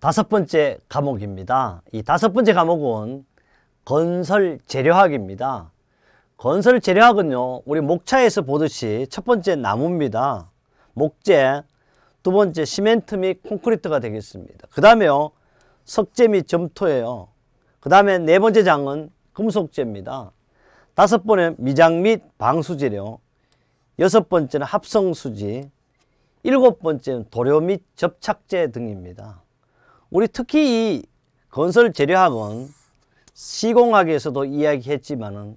다섯 번째 과목입니다. 이 다섯 번째 과목은 건설 재료학입니다. 건설 재료학은요, 우리 목차에서 보듯이 첫 번째 나무입니다. 목재, 두 번째 시멘트 및 콘크리트가 되겠습니다. 그 다음에요, 석재 및 점토예요. 그 다음에 네 번째 장은 금속재입니다. 다섯 번에 미장 및 방수재료, 여섯 번째는 합성수지, 일곱 번째는 도료 및 접착제 등입니다. 우리 특히 이 건설재료학은 시공학에서도 이야기했지만은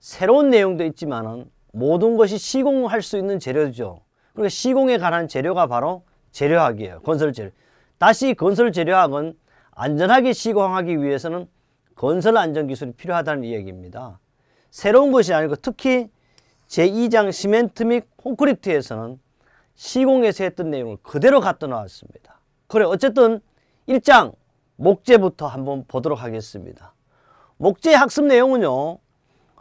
새로운 내용도 있지만은 모든 것이 시공할 수 있는 재료죠. 그러니까 시공에 관한 재료가 바로 재료학이에요. 건설재료. 다시 건설재료학은 안전하게 시공하기 위해서는 건설 안전 기술이 필요하다는 이야기입니다. 새로운 것이 아니고 특히 제2장 시멘트 및 콘크리트에서는 시공에서 했던 내용을 그대로 갖다 놓았습니다. 그래 어쨌든 1장 목재부터 한번 보도록 하겠습니다. 목재 학습 내용은요.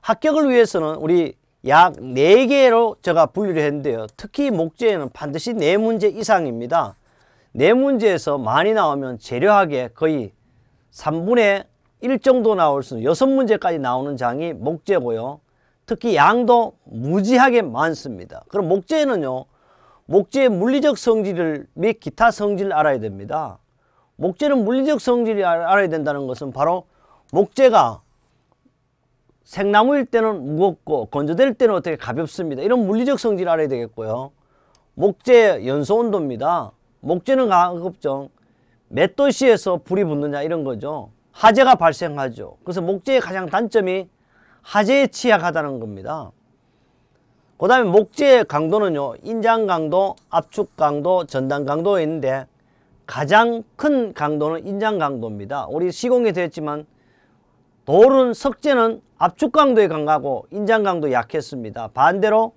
합격을 위해서는 우리 약 4개로 제가 분류를 했는데요. 특히 목재에는 반드시 4문제 이상입니다. 4문제에서 많이 나오면 재료학에 거의 3분의 1정도 나올 수는 6문제까지 나오는 장이 목재고요. 특히 양도 무지하게 많습니다. 그럼 목재는요. 목재의 물리적 성질을 및 기타 성질을 알아야 됩니다. 목재는 물리적 성질이 알아야 된다는 것은 바로 목재가 생나무일 때는 무겁고 건조될 때는 어떻게 가볍습니다. 이런 물리적 성질을 알아야 되겠고요. 목재 연소 온도입니다. 목재는 가급적 몇 도씨에서 불이 붙느냐 이런 거죠. 화재가 발생하죠. 그래서 목재의 가장 단점이 화재에 취약하다는 겁니다. 그 다음에 목재의 강도는요. 인장 강도, 압축 강도, 전단 강도가 있는데 가장 큰 강도는 인장 강도입니다. 우리 시공에 되었지만 돌은 석재는 압축 강도에 강하고 인장 강도 약했습니다. 반대로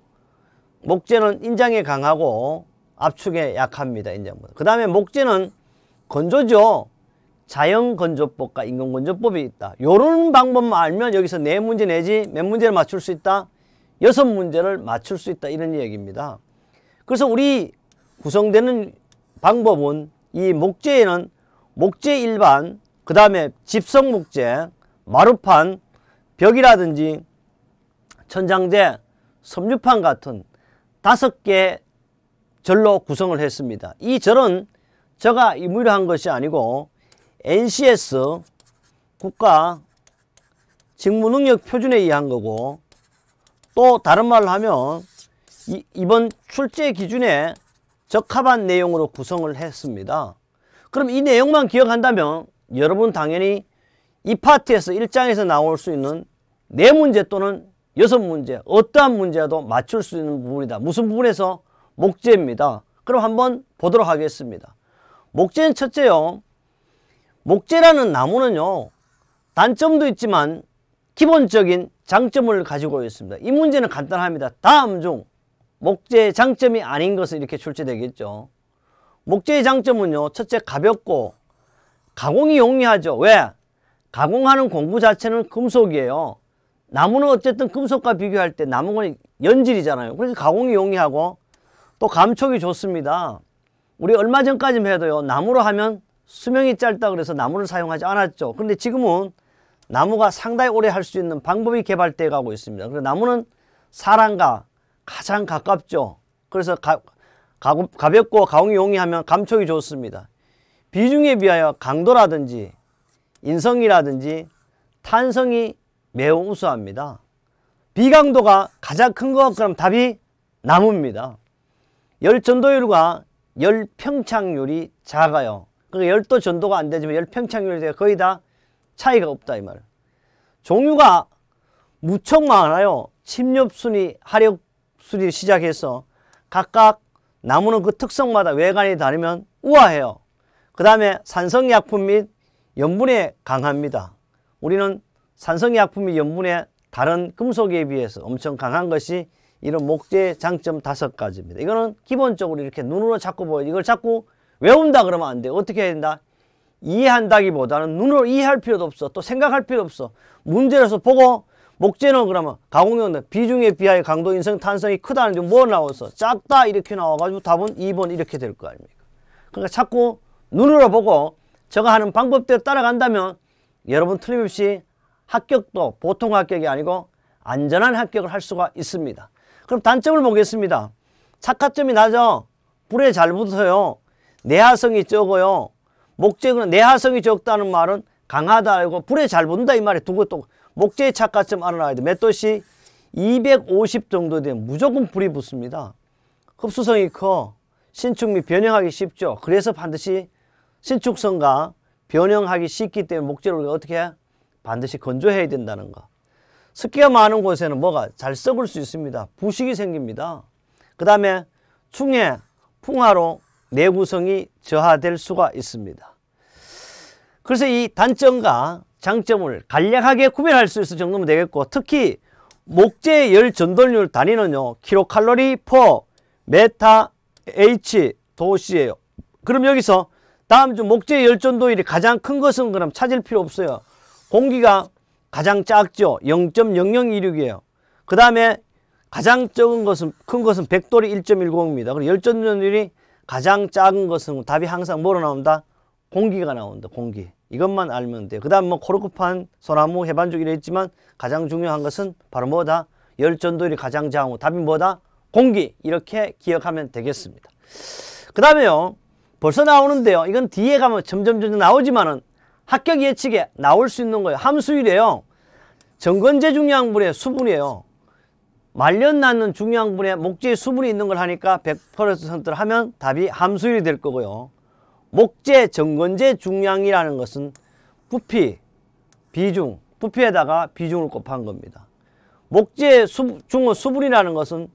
목재는 인장에 강하고 압축에 약합니다. 인장보다. 그 다음에 목재는 건조죠. 자연건조법과 인공건조법이 있다. 이런 방법만 알면 여기서 네 문제 내지 몇 문제를 맞출 수 있다? 여섯 문제를 맞출 수 있다. 이런 얘기입니다. 그래서 우리 구성되는 방법은 이 목재에는 목재 일반, 그 다음에 집성 목재, 마루판, 벽이라든지 천장재, 섬유판 같은 다섯 개 절로 구성을 했습니다. 이 절은 제가 임의로 한 것이 아니고 NCS 국가 직무능력 표준에 의한 거고 또 다른 말로 하면 이, 이번 출제 기준에 적합한 내용으로 구성을 했습니다. 그럼 이 내용만 기억한다면 여러분 당연히 이 파트에서 1장에서 나올 수 있는 4문제 또는 6문제 어떠한 문제도 맞출 수 있는 부분이다. 무슨 부분에서? 목재입니다. 그럼 한번 보도록 하겠습니다. 목재는 첫째요. 목재라는 나무는요 단점도 있지만 기본적인 장점을 가지고 있습니다 이 문제는 간단합니다 다음 중 목재의 장점이 아닌 것은 이렇게 출제되겠죠 목재의 장점은요 첫째 가볍고 가공이 용이하죠 왜? 가공하는 공구 자체는 금속이에요 나무는 어쨌든 금속과 비교할 때 나무는 연질이잖아요 그래서 가공이 용이하고 또 감촉이 좋습니다 우리 얼마 전까지만 해도요 나무로 하면 수명이 짧다 그래서 나무를 사용하지 않았죠. 그런데 지금은 나무가 상당히 오래 할 수 있는 방법이 개발돼 가고 있습니다. 그래서 나무는 사람과 가장 가깝죠. 그래서 가, 가, 볍고 가공이 용이하면 감촉이 좋습니다. 비중에 비하여 강도라든지 인성이라든지 탄성이 매우 우수합니다. 비강도가 가장 큰것 그럼 답이 나무입니다. 열 전도율과 열평창률이 작아요. 그 그러니까 열도 전도가 안 되지만 열 평창률이 거의 다 차이가 없다 이 말. 종류가 무척 많아요. 침엽순이, 하력순이 시작해서 각각 나무는 그 특성마다 외관이 다르면 우아해요. 그 다음에 산성약품 및 염분에 강합니다. 우리는 산성약품 이 염분에 다른 금속에 비해서 엄청 강한 것이 이런 목재의 장점 다섯 가지입니다. 이거는 기본적으로 이렇게 눈으로 자꾸 보여 이걸 자꾸 외운다 그러면 안 돼. 어떻게 해야 된다? 이해한다기보다는 눈으로 이해할 필요도 없어. 또 생각할 필요 도 없어. 문제로서 보고 목재는 그러면 가공형은 비중에 비하여 강도 인성 탄성이 크다는데 뭐 나왔어? 작다 이렇게 나와가지고 답은 2번 이렇게 될 거 아닙니까? 그러니까 자꾸 눈으로 보고 제가 하는 방법대로 따라간다면 여러분 틀림없이 합격도 보통 합격이 아니고 안전한 합격을 할 수가 있습니다. 그럼 단점을 보겠습니다. 착화점이 나죠? 불에 잘 붙어요. 내화성이 적어요. 목재는 내화성이 적다는 말은 강하다고 불에 잘 본다 이 말에 두고 또 목재의 착각점 알아놔야 돼. 몇도이250 정도 되면 무조건 불이 붙습니다. 흡수성이 커 신축 및 변형하기 쉽죠. 그래서 반드시 신축성과 변형하기 쉽기 때문에 목재를 어떻게 해? 반드시 건조해야 된다는 거. 습기가 많은 곳에는 뭐가 잘 썩을 수 있습니다. 부식이 생깁니다. 그 다음에 충해, 풍화로 내구성이 저하될 수가 있습니다. 그래서 이 단점과 장점을 간략하게 구별할 수 있을 정도면 되겠고 특히 목재 열 전도율 단위는요. 킬로칼로리 퍼 메타 H 도시예요. 그럼 여기서 다음 주 목재 열 전도율이 가장 큰 것은 그럼 찾을 필요 없어요. 공기가 가장 작죠. 0.0026이에요. 그 다음에 가장 적은 것은 큰 것은 100도리 1.10입니다. 그럼 열전도율이 가장 작은 것은 답이 항상 뭐로 나온다? 공기가 나온다. 공기. 이것만 알면 돼요. 그 다음 뭐 코르크판, 소나무, 해반죽 이라 했지만 가장 중요한 것은 바로 뭐다? 열전도율이 가장 작은 답이 뭐다? 공기. 이렇게 기억하면 되겠습니다. 그 다음에요. 벌써 나오는데요. 이건 뒤에 가면 점점 점점 나오지만은 합격 예측에 나올 수 있는 거예요. 함수이래요 정건제 중량물의 수분이에요. 말년 나는 중요한 부분에 목재에 수분이 있는 걸 하니까 100%를 하면 답이 함수일이 될 거고요. 목재 정건재 중량이라는 것은 부피, 비중, 부피에다가 비중을 곱한 겁니다. 목재 수, 중은 수분이라는 것은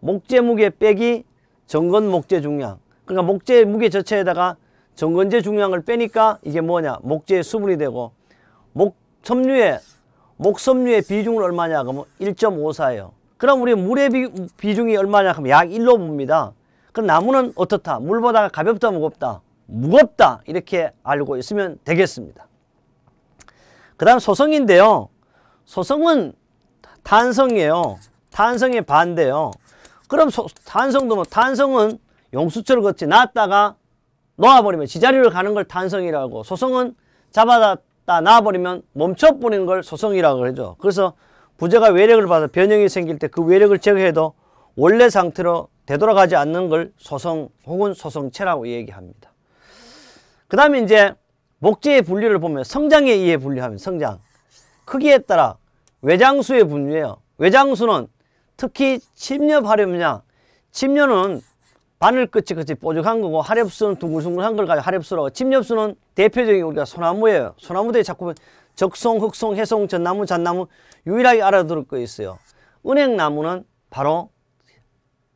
목재 무게 빼기 정건 목재 중량 그러니까 목재 무게 자체에다가 정건재 중량을 빼니까 이게 뭐냐 목재 수분이 되고 목 섬유의 목섬유의 비중은 얼마냐 그러면 1.54예요. 그럼 우리 물의 비, 중이 얼마냐 하면 약 1로 봅니다. 그럼 나무는 어떻다? 물보다 가볍다 무겁다? 무겁다 이렇게 알고 있으면 되겠습니다. 그 다음 소성인데요. 소성은 탄성이에요. 탄성의 반대요. 그럼 소, 탄성도 뭐 탄성은 용수철 같이 놨다가 놓아버리면 지자리를 가는 걸 탄성이라고 소성은 잡아다 놔버리면 멈춰버리는 걸 소성이라고 그죠 그래서 부재가 외력을 받아 변형이 생길 때 그 외력을 제거해도 원래 상태로 되돌아가지 않는 걸 소성 혹은 소성체라고 얘기합니다. 그 다음에 이제 목재의 분류를 보면 성장에 의해 분류하면 성장 크기에 따라 외장수의 분류예요. 외장수는 특히 침엽 하렵냐 침엽은 바늘 끝이 그치 뽀죽한 거고 하렵수는 둥글둥글한 걸 가지고 하렵수로 침엽수는 대표적인 우리가 소나무예요. 소나무들이 자꾸 적송, 흑송, 해송, 전나무, 잣나무 유일하게 알아들을 거 있어요. 은행나무는 바로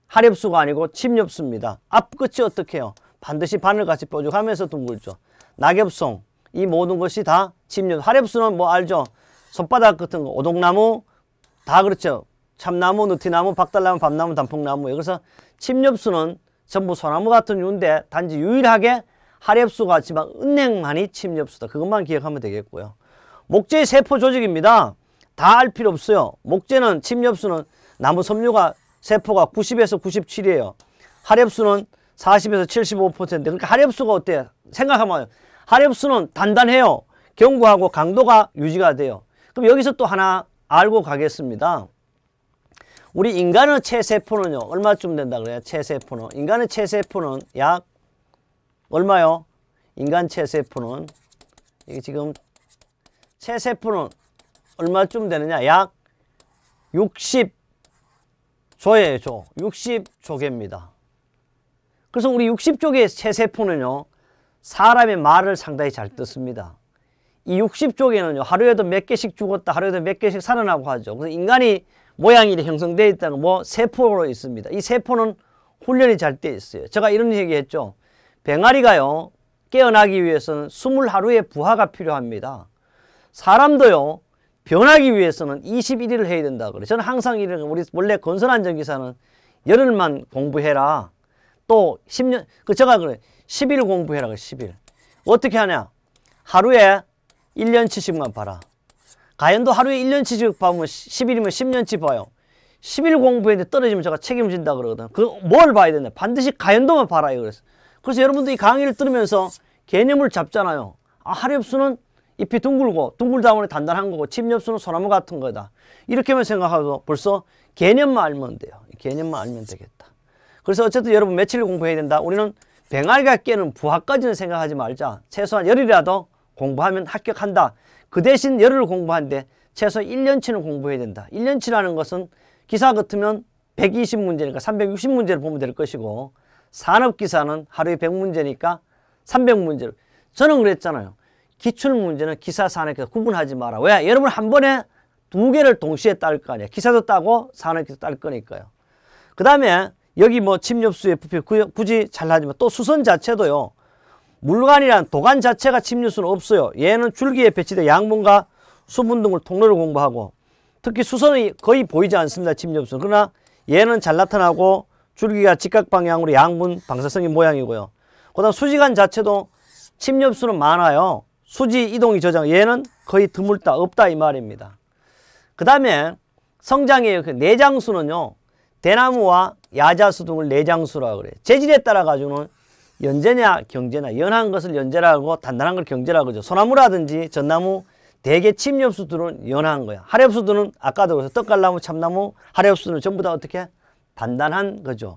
하렵수가 아니고 침엽수입니다. 앞끝이 어떻게 해요? 반드시 바늘같이 뾰족하면서 둥글죠. 낙엽송 이 모든 것이 다 침엽. 하렵수는뭐 알죠? 손바닥 같은 거 오동나무 다 그렇죠. 참나무, 느티나무, 박달나무, 밤나무, 단풍나무 여기서 침엽수는 전부 소나무 같은 유인데 단지 유일하게 하렵수가있 지만 은행만이 침엽수다. 그것만 기억하면 되겠고요. 목재 세포 조직입니다. 다 알 필요 없어요. 목재는 침엽수는 나무 섬유가 세포가 90에서 97이에요. 하렵수는 40에서 75%인데 그러니까 하렵수가 어때요? 생각하면 하렵수는 단단해요. 견고하고 강도가 유지가 돼요. 그럼 여기서 또 하나 알고 가겠습니다. 우리 인간의 체세포는요. 얼마쯤 된다 그래요? 체세포는. 인간의 체세포는 약 얼마요? 인간 체세포는 이게 지금 새세포는 얼마쯤 되느냐? 약 60조예요, 조. 60조개입니다. 그래서 우리 60조개의 체세포는요, 사람의 말을 상당히 잘 듣습니다. 이 60조개는요, 하루에도 몇 개씩 죽었다, 하루에도 몇 개씩 살아나고 하죠. 그래서 인간이 모양이 형성되어 있다는 뭐 세포로 있습니다. 이 세포는 훈련이 잘 돼 있어요. 제가 이런 얘기 했죠. 병아리가요, 깨어나기 위해서는 20하루의 부하가 필요합니다. 사람도요. 변하기 위해서는 21일을 해야 된다 그래. 저는 항상 이런 우리 원래 건설안전기사는 열흘만 공부해라. 또 10년 그 제가 그래. 10일 공부해라 10일. 그 어떻게 하냐? 하루에 1년치씩만 봐라. 가연도 하루에 1년치씩 봐면 10일이면 10년치 봐요. 10일 공부했는데 떨어지면 제가 책임진다 그러거든. 그 뭘 봐야 되냐? 반드시 가연도만 봐라 이거랬어. 그래서 여러분들이 강의를 들으면서 개념을 잡잖아요. 아, 하렵수는 잎이 둥글고 둥글다운니 단단한 거고 침엽수는 소나무 같은 거다. 이렇게만 생각하고 벌써 개념만 알면 돼요. 개념만 알면 되겠다. 그래서 어쨌든 여러분 며칠 공부해야 된다. 우리는 뱅알가 깨는 부하까지는 생각하지 말자. 최소한 열이라도 공부하면 합격한다. 그 대신 열흘 공부한데 최소 1년치는 공부해야 된다. 1년치라는 것은 기사 같으면 120문제니까 360문제를 보면 될 것이고 산업기사는 하루에 100문제니까 300문제를 저는 그랬잖아요. 기출문제는 기사 산업에서 구분하지 마라. 왜? 여러분 한 번에 두 개를 동시에 딸 거 아니야. 기사도 따고 산업에서 딸 거니까요. 그 다음에 여기 뭐 침엽수 FP 굳이 잘라지만또 수선 자체도요. 물관이란 도관 자체가 침엽수는 없어요. 얘는 줄기에 배치된 양분과 수분 등을 통로로 공부하고 특히 수선이 거의 보이지 않습니다. 침엽수는. 그러나 얘는 잘 나타나고 줄기가 직각 방향으로 양분 방사성의 모양이고요. 그 다음 수지관 자체도 침엽수는 많아요. 수지 이동이 저장 얘는 거의 드물다 없다 이 말입니다. 그 다음에 성장의 내장수는요 대나무와 야자수 등을 내장수라 그래. 재질에 따라 가지고는 연재냐 경제냐 연한 것을 연재라고 단단한 걸 경제라고 그러죠. 소나무라든지 전나무 대개 침엽수들은 연한 거야. 하렵수들은 아까도 그래서 떡갈나무, 참나무, 하렵수는 전부 다 어떻게 단단한 거죠.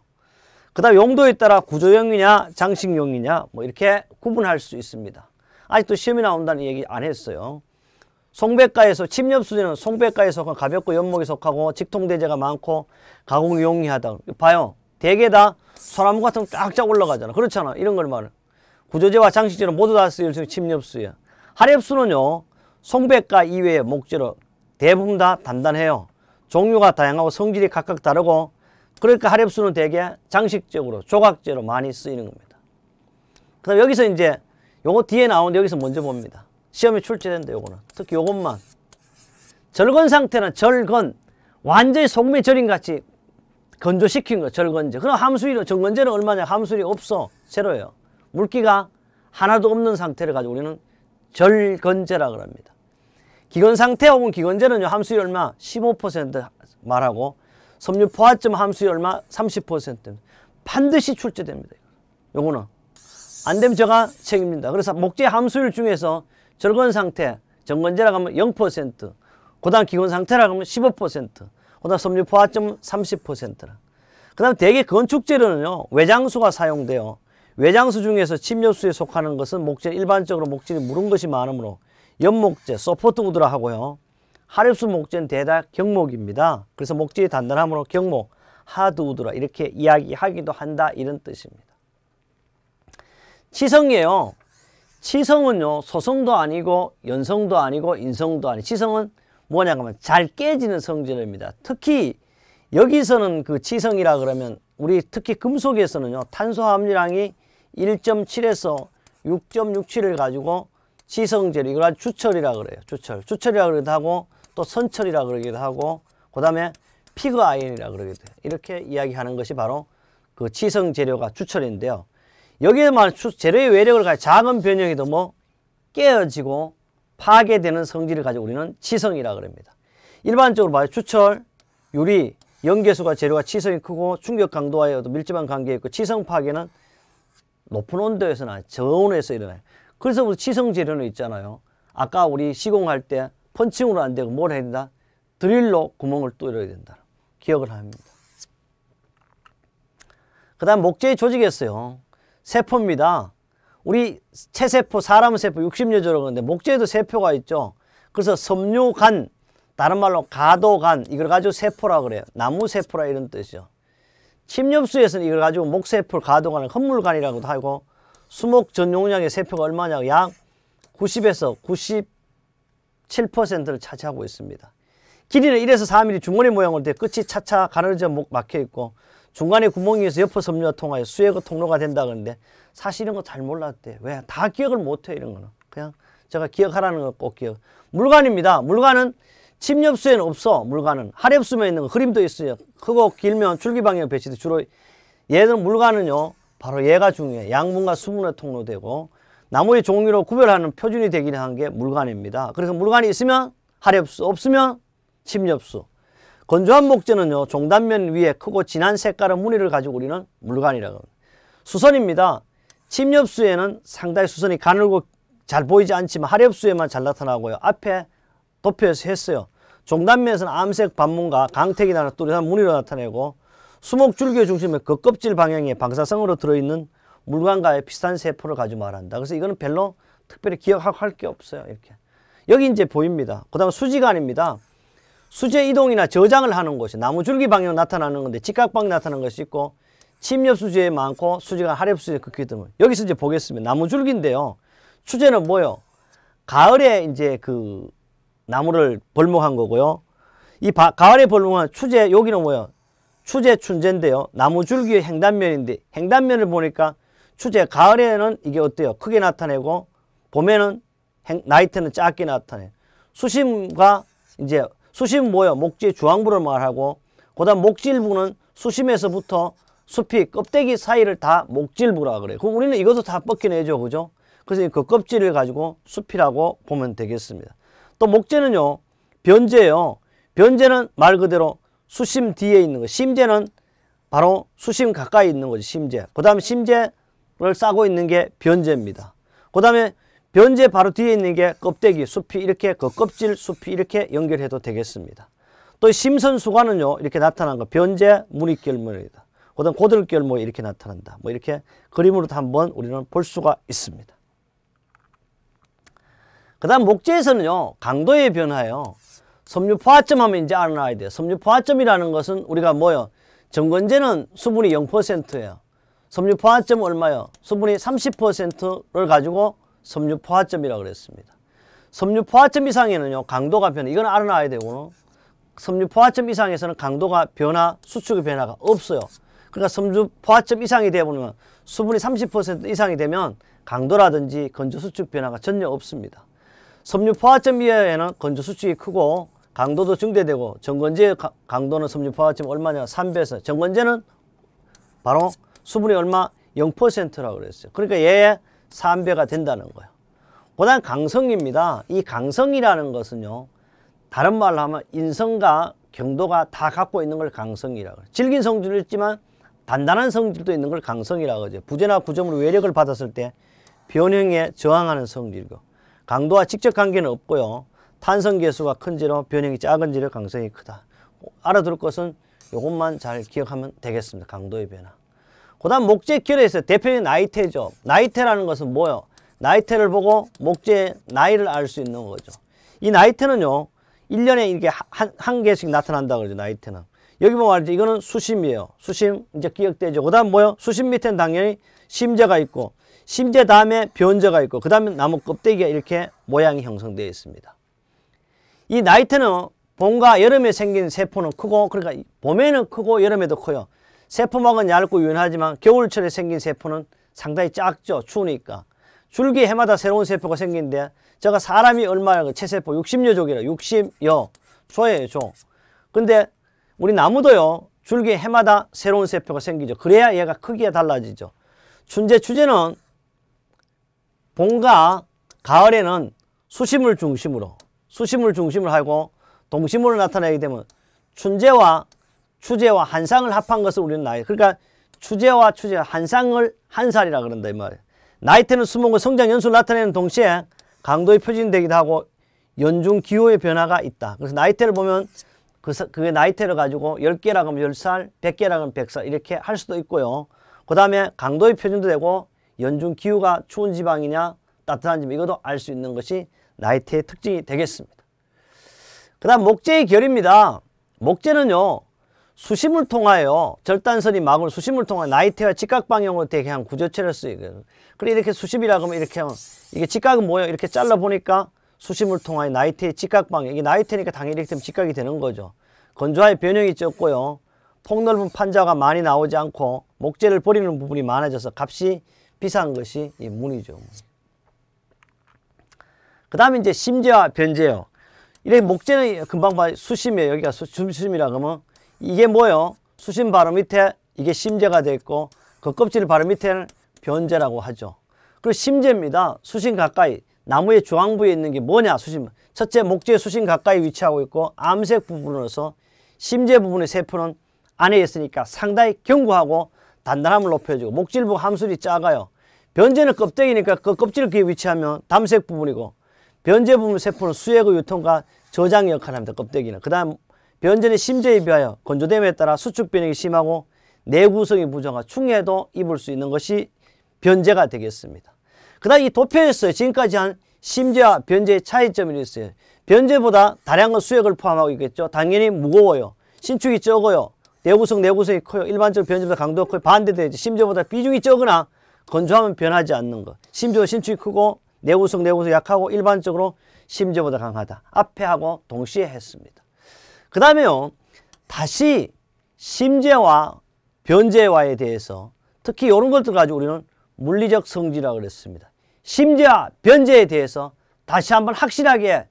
그 다음 용도에 따라 구조용이냐 장식용이냐 뭐 이렇게 구분할 수 있습니다. 아직도 시험이 나온다는 얘기 안 했어요. 송백가에서 침엽수제는 송백가에서 가볍고 연목이 속하고 직통대제가 많고 가공이 용이하다. 봐요. 대개 다 소나무 같은 쫙쫙 올라가잖아. 그렇잖아. 이런 걸 말해. 구조제와 장식제는 모두 다 쓰일 수 있는 침엽수예 하렵수는요. 송백가 이외의 목재로 대부분 다 단단해요. 종류가 다양하고 성질이 각각 다르고 그러니까 하렵수는 대개 장식적으로 조각재로 많이 쓰이는 겁니다. 그다음 여기서 이제 요거 뒤에 나오는데 여기서 먼저 봅니다. 시험에 출제된다 요거는. 특히 요것만. 절건 상태는 절건. 완전히 소금의 절인 같이 건조시킨 거 절건제. 그럼 함수율, 절건제는 얼마냐? 함수율이 없어. 제로예요. 물기가 하나도 없는 상태를 가지고 우리는 절건제라 그럽니다. 기건 상태 혹은 기건제는 함수율 얼마? 15% 말하고, 섬유 포화점 함수율 얼마? 30%. 반드시 출제됩니다. 요거는. 안 되면 제가 책임입니다. 그래서 목재 함수율 중에서 절건 상태, 정건제라고 하면 0%, 고당 기본 상태라고 하면 15%, 고당 섬유 포화점 30%라. 그 다음 대개 건축 재료는요, 외장수가 사용돼요. 외장수 중에서 침료수에 속하는 것은 목재 일반적으로 목재이 무른 것이 많으므로 연목재, 서포트 우드라 하고요. 하립수 목재는 대략 경목입니다. 그래서 목재의 단단함으로 경목, 하드 우드라 이렇게 이야기하기도 한다 이런 뜻입니다. 치성이에요. 치성은요 소성도 아니고 연성도 아니고 인성도 아니고 치성은 뭐냐 하면 잘 깨지는 성질입니다. 특히 여기서는 그 치성이라 그러면 우리 특히 금속에서는요 탄소 함유량이 1.7에서 6.67을 가지고 치성질 이걸 주철이라 그래요. 주철. 주철이라 그러기도 하고 또 선철이라 그러기도 하고 그 다음에 피그 아연이라 그러기도 해요. 이렇게 이야기하는 것이 바로 그 치성 재료가 주철인데요. 여기에만 재료의 외력을 가지고 작은 변형에도 뭐 깨어지고 파괴되는 성질을 가지고 우리는 치성이라 그럽니다. 일반적으로 말해 추철, 유리, 연계수가 재료가 치성이 크고 충격 강도와의 밀접한 관계 있고 치성 파괴는 높은 온도에서나 저온에서 일어나요. 그래서 치성 재료는 있잖아요. 아까 우리 시공할 때 펀칭으로 안 되고 뭘 해야 된다? 드릴로 구멍을 뚫어야 된다. 기억을 합니다. 그 다음 목재의 조직이었어요. 세포입니다. 우리 체세포, 사람 세포 60여조로 그런데 목재에도 세포가 있죠. 그래서 섬유간, 다른 말로 가도간 이걸 가지고 세포라 그래요. 나무세포라 이런 뜻이죠. 침엽수에서는 이걸 가지고 목세포 가도간을 헛물간이라고도 하고 수목 전 용량의 세포가 얼마냐약 90에서 97%를 차지하고 있습니다. 길이는 1에서 4mm 주머니 모양으로 돼 끝이 차차 가늘어져 막혀 있고 중간에 구멍이 있어 옆에 섬유와 통하여 수액의 통로가 된다 그러는데 사실 은거 잘 몰랐대. 왜? 다 기억을 못해 이런 거는. 그냥 제가 기억하라는 거 꼭 기억. 물관입니다. 물관은 침엽수에는 없어. 물관은 하렵수면 있는 거 그림도 있어요. 크고 길면 줄기방향 배치도 주로 얘는 물관은요. 바로 얘가 중요해. 양분과 수분의 통로되고 나무의 종류로 구별하는 표준이 되기는 한 게 물관입니다. 그래서 물관이 있으면 하렵수 없으면 침엽수 건조한 목재는요 종단면 위에 크고 진한 색깔의 무늬를 가지고 우리는 물관이라고 합니다. 수선입니다. 침엽수에는 상당히 수선이 가늘고 잘 보이지 않지만 하렵수에만 잘 나타나고요. 앞에 도표에서 했어요. 종단면에서는 암색 반문과 강택이 나는 또렷한 무늬로 나타내고 수목줄기의 중심에 그 껍질 방향에 방사성으로 들어있는 물관과의 비슷한 세포를 가지고 말한다. 그래서 이거는 별로 특별히 기억할 게 없어요. 이렇게. 여기 이제 보입니다. 그 다음 수지관입니다. 수제 이동이나 저장을 하는 곳이 나무 줄기 방향 으로 나타나는 건데 직각방 향 나타나는 것이 있고 침엽 수제에 많고 수제가 하엽 수제 극렇기때문 여기서 이제 보겠습니다. 나무 줄기인데요. 수제는 뭐요? 가을에 이제 그 나무를 벌목한 거고요. 이 바, 가을에 벌목한 추제 여기는 뭐요? 추제 춘제인데요. 나무 줄기의 횡단면인데 횡단면을 보니까 추제 가을에는 이게 어때요? 크게 나타내고 봄에는 나이트는 작게 나타내. 수심과 이제 수심 모여 목지 주황부를 말하고 그 다음 목질부는 수심에서부터 숲이 껍데기 사이를 다 목질부라 그래요. 그럼 우리는 이것도 다 벗겨내죠. 그죠? 그래서 그 껍질을 가지고 숲이라고 보면 되겠습니다. 또 목재는요. 변제예요변제는말 그대로 수심 뒤에 있는 거. 심재는 바로 수심 가까이 있는 거지. 심재. 그 다음 심재를 싸고 있는 게변제입니다그 다음에 변제 바로 뒤에 있는 게 껍데기, 숲이 이렇게 그 껍질, 숲이 이렇게 연결해도 되겠습니다. 또 심선수관은요 이렇게 나타난 거 변제 무늬결모이다 그다음 고들결모 이렇게 나타난다. 뭐 이렇게 그림으로 도 한번 우리는 볼 수가 있습니다. 그다음 목재에서는요 강도의 변화요. 섬유포화점 하면 이제 알아놔야 돼요. 섬유포화점이라는 것은 우리가 뭐요? 정건제는 수분이 0%예요. 섬유포화점 얼마요? 수분이 30%를 가지고 섬유포화점이라고 그랬습니다. 섬유포화점 이상에는요 강도가 변해 이건 알아놔야 되고 섬유포화점 이상에서는 강도가 변화 수축의 변화가 없어요. 그러니까 섬유포화점 이상이 되면 수분이 30% 이상이 되면 강도라든지 건조 수축 변화가 전혀 없습니다. 섬유포화점 이하에는 건조 수축이 크고 강도도 증대되고 정건제의 강도는 섬유포화점 얼마냐 3배에서 정건제는 바로 수분이 얼마 0%라고 그랬어요. 그러니까 얘 3배가 된다는 거예요. 고난 강성입니다. 이 강성이라는 것은요. 다른 말로 하면 인성과 경도가 다 갖고 있는 걸 강성이라고 해요. 질긴 성질도 있지만 단단한 성질도 있는 걸 강성이라고 하죠. 부재나 부정으로 외력을 받았을 때 변형에 저항하는 성질이고 강도와 직접 관계는 없고요. 탄성 개수가 큰지로 변형이 작은지로 강성이 크다. 뭐 알아둘 것은 이것만 잘 기억하면 되겠습니다. 강도의 변화. 그 다음 목재결에 있어요. 대표적인 나이테죠. 나이테라는 것은 뭐요? 나이테를 보고 목재의 나이를 알 수 있는 거죠. 이 나이테는요. 1년에 이렇게 한, 한 개씩 나타난다 고 그러죠. 나이테는. 여기 보면 알죠. 이거는 수심이에요. 수심 이제 기억되죠. 그 다음 뭐요? 수심 밑에는 당연히 심재가 있고 심재 다음에 변재가 있고 그 다음에 나무 껍데기가 이렇게 모양이 형성되어 있습니다. 이 나이테는 봄과 여름에 생긴 세포는 크고 그러니까 봄에는 크고 여름에도 커요. 세포막은 얇고 유연하지만 겨울철에 생긴 세포는 상당히 작죠. 추우니까. 줄기 해마다 새로운 세포가 생긴데 제가 사람이 얼마나 그 체세포 60여 족이라 60여 조예요 조. 근데 우리 나무도요 줄기 해마다 새로운 세포가 생기죠. 그래야 얘가 크기가 달라지죠. 춘제 추제는 봄과 가을에는 수심을 중심으로 수심을 중심으로 하고 동심으로 나타나게 되면 춘제와 추제와 한상을 합한 것을 우리는 나이. 그러니까 추제와추제 한상을 한 살이라 그런다 이 말이에요. 나이테는 수문과 성장 연수를 나타내는 동시에 강도의 표준되기도 하고 연중 기호의 변화가 있다. 그래서 나이테를 보면 그, 그게 나이테를 가지고 10개라 그러면 10살, 100개라 그러면 100살 이렇게 할 수도 있고요. 그 다음에 강도의 표준도 되고 연중 기후가 추운 지방이냐 따뜻한 지방 이것도 알 수 있는 것이 나이테의 특징이 되겠습니다. 그 다음 목재의 결입니다. 목재는요. 수심을 통하여 절단선이 막을 수심을 통하여 나이테와 직각 방향으로 되게 한 구조체를 쓰이거든 그래 이렇게 수심이라고 하면 이렇게 하면 이게 직각은 뭐예 이렇게 잘라 보니까 수심을 통하여 나이테의 직각 방향 이게 나이테니까 당연히 이렇게 되면 직각이 되는 거죠. 건조하의 변형이 적고요. 폭넓은 판자가 많이 나오지 않고 목재를 버리는 부분이 많아져서 값이 비싼 것이 이 문이죠. 그다음 이제 심재와 변재요. 이래 목재는 금방 봐 수심이에요. 여기가 수심이라 그러면 이게 뭐요? 수심 바로 밑에 이게 심재가 되 있고 그 껍질 바로 밑에는 변재라고 하죠. 그리고 심재입니다. 수심 가까이 나무의 중앙부에 있는 게 뭐냐? 수심. 첫째 목재 의 수심 가까이 위치하고 있고 암색 부분으로서 심재 부분의 세포는 안에 있으니까 상당히 견고하고 단단함을 높여주고 목질부 함술이 작아요. 변제는 껍데기니까 그 껍질 을 귀에 위치하면 담색 부분이고 변제 부분 세포는 수액의 유통과 저장 역할을 합니다. 껍데기는. 그 다음 변전이 심제에 비하여 건조됨에 따라 수축 변형이 심하고 내구성이 부정하 충해도 입을 수 있는 것이 변제가 되겠습니다. 그 다음 이도표에서 지금까지 한 심제와 변제의 차이점이 있어요. 변제보다 다량의 수액을 포함하고 있겠죠. 당연히 무거워요. 신축이 적어요. 내구성, 내구성이 커요. 일반적으로 변제보다 강도가 커요. 반대되죠. 심제보다 비중이 적으나 건조하면 변하지 않는 것. 심지어 신축이 크고 내구성, 내구성 이 약하고 일반적으로 심제보다 강하다. 앞에 하고 동시에 했습니다. 그 다음에요. 다시 심제와 변제와에 대해서 특히 이런 것들 가지고 우리는 물리적 성질이라고 그랬습니다. 심제와 변제에 대해서 다시 한번 확실하게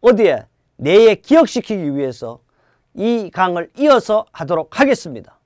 어디에 내에 기억시키기 위해서 이 강을 이어서 하도록 하겠습니다.